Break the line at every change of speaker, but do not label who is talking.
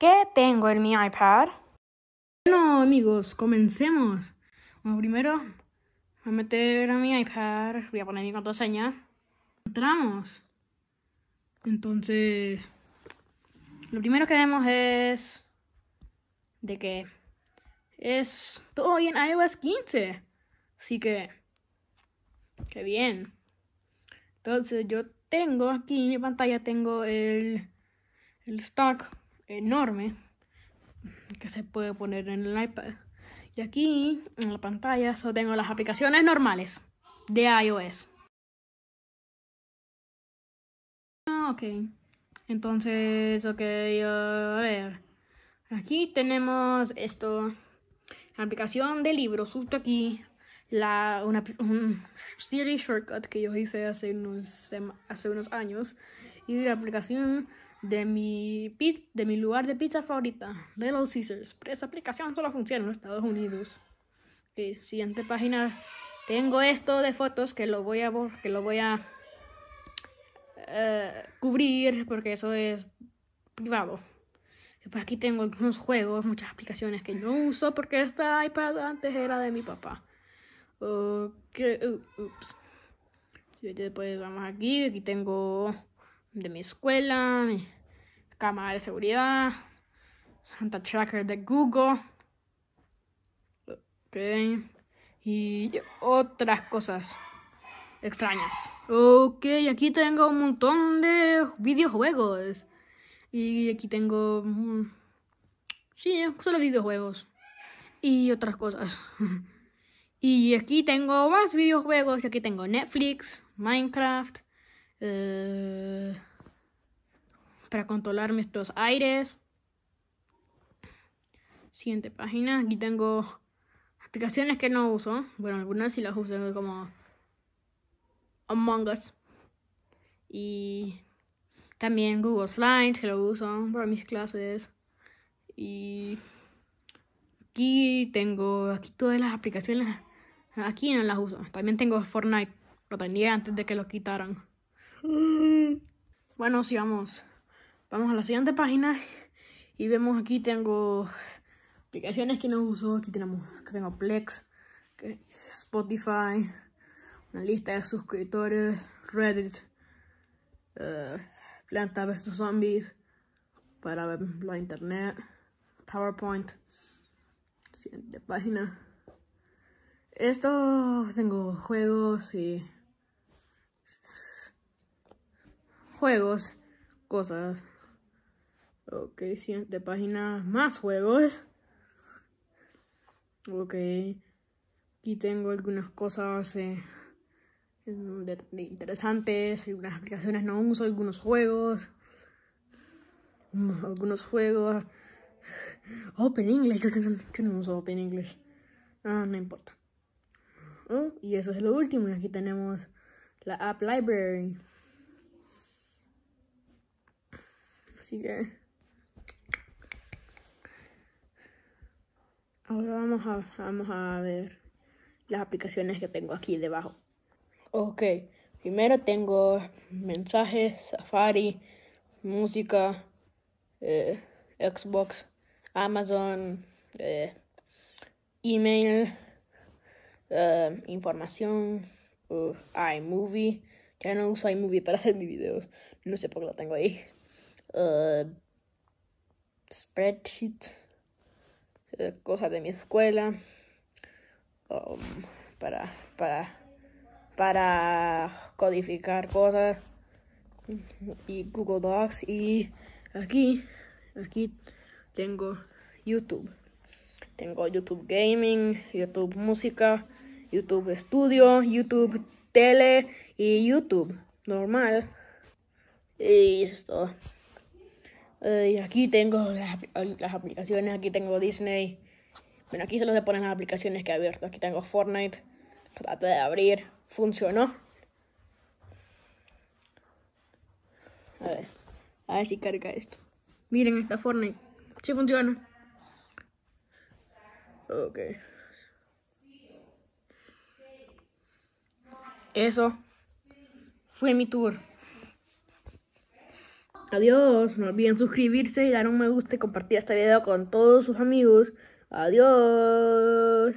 ¿Qué tengo en mi iPad? Bueno, amigos, comencemos. Bueno, primero a meter a mi iPad, voy a poner mi contraseña. Entramos. Entonces, lo primero que vemos es de que es todo en iOS 15. Así que, qué bien. Entonces, yo tengo aquí en mi pantalla, tengo el, el stock enorme que se puede poner en el iPad. Y aquí en la pantalla solo tengo las aplicaciones normales de iOS. Ah, ok, entonces, ok, a ver. Aquí tenemos esto, aplicación de libros, justo aquí, la, una, un series shortcut que yo hice hace unos, hace unos años. Y la aplicación de mi, de mi lugar de pizza favorita, Little Caesars. esa aplicación solo funciona en Estados Unidos. siguiente página. Tengo esto de fotos que lo voy a, que lo voy a eh, cubrir porque eso es privado. aquí tengo algunos juegos, muchas aplicaciones que no uso porque esta iPad antes era de mi papá. Después vamos aquí, aquí tengo de mi escuela, mi cámara de seguridad, Santa Tracker de Google. Ok. Y otras cosas extrañas. Ok, aquí tengo un montón de videojuegos. Y aquí tengo... Sí, solo videojuegos. Y otras cosas. y aquí tengo más videojuegos. Y aquí tengo Netflix, Minecraft, eh, para controlar nuestros aires. Siguiente página. Aquí tengo aplicaciones que no uso. Bueno, algunas sí las uso como Among Us. Y también Google Slides, que lo uso para mis clases. Y aquí tengo aquí todas las aplicaciones. Aquí no las uso. También tengo Fortnite. Lo tenía antes de que lo quitaran. Bueno, sigamos vamos. a la siguiente página. Y vemos aquí tengo aplicaciones que no uso. Aquí tenemos, que tengo Plex, Spotify, una lista de suscriptores, Reddit, eh, Planta vs Zombies, para ver la internet, PowerPoint. Siguiente página. Esto tengo juegos y juegos, cosas. Ok, siguiente página, más juegos. Ok, aquí tengo algunas cosas eh, interesantes, algunas aplicaciones no uso, algunos juegos. Algunos juegos. Open English, yo, no uso Open English. Ah, no importa. y eso es lo último. Y aquí tenemos la App Library. así Ahora vamos a, vamos a ver las aplicaciones que tengo aquí debajo. Ok, primero tengo mensajes, Safari, música, eh, Xbox, Amazon, eh, email, eh, información, uh, iMovie. Ya no uso iMovie para hacer mis videos. No sé por qué lo tengo ahí. Eh, spreadsheet, eh, cosas de mi escuela, um, para, para, para codificar cosas y Google Docs y aquí, aquí tengo YouTube. Tengo YouTube Gaming, YouTube Música, YouTube Estudio YouTube Tele y YouTube normal. Y esto. Eh, y aquí tengo las, aplicaciones, aquí tengo Disney. Bueno, aquí solo se ponen las aplicaciones que he abierto. Aquí tengo Fortnite. Traté de abrir. Funcionó. A ver. A ver si carga esto. Miren, esta Fortnite. Sí funciona. Ok. Eso fue mi tour. Adiós, no olviden suscribirse y dar un me gusta y compartir este video con todos sus amigos. Adiós.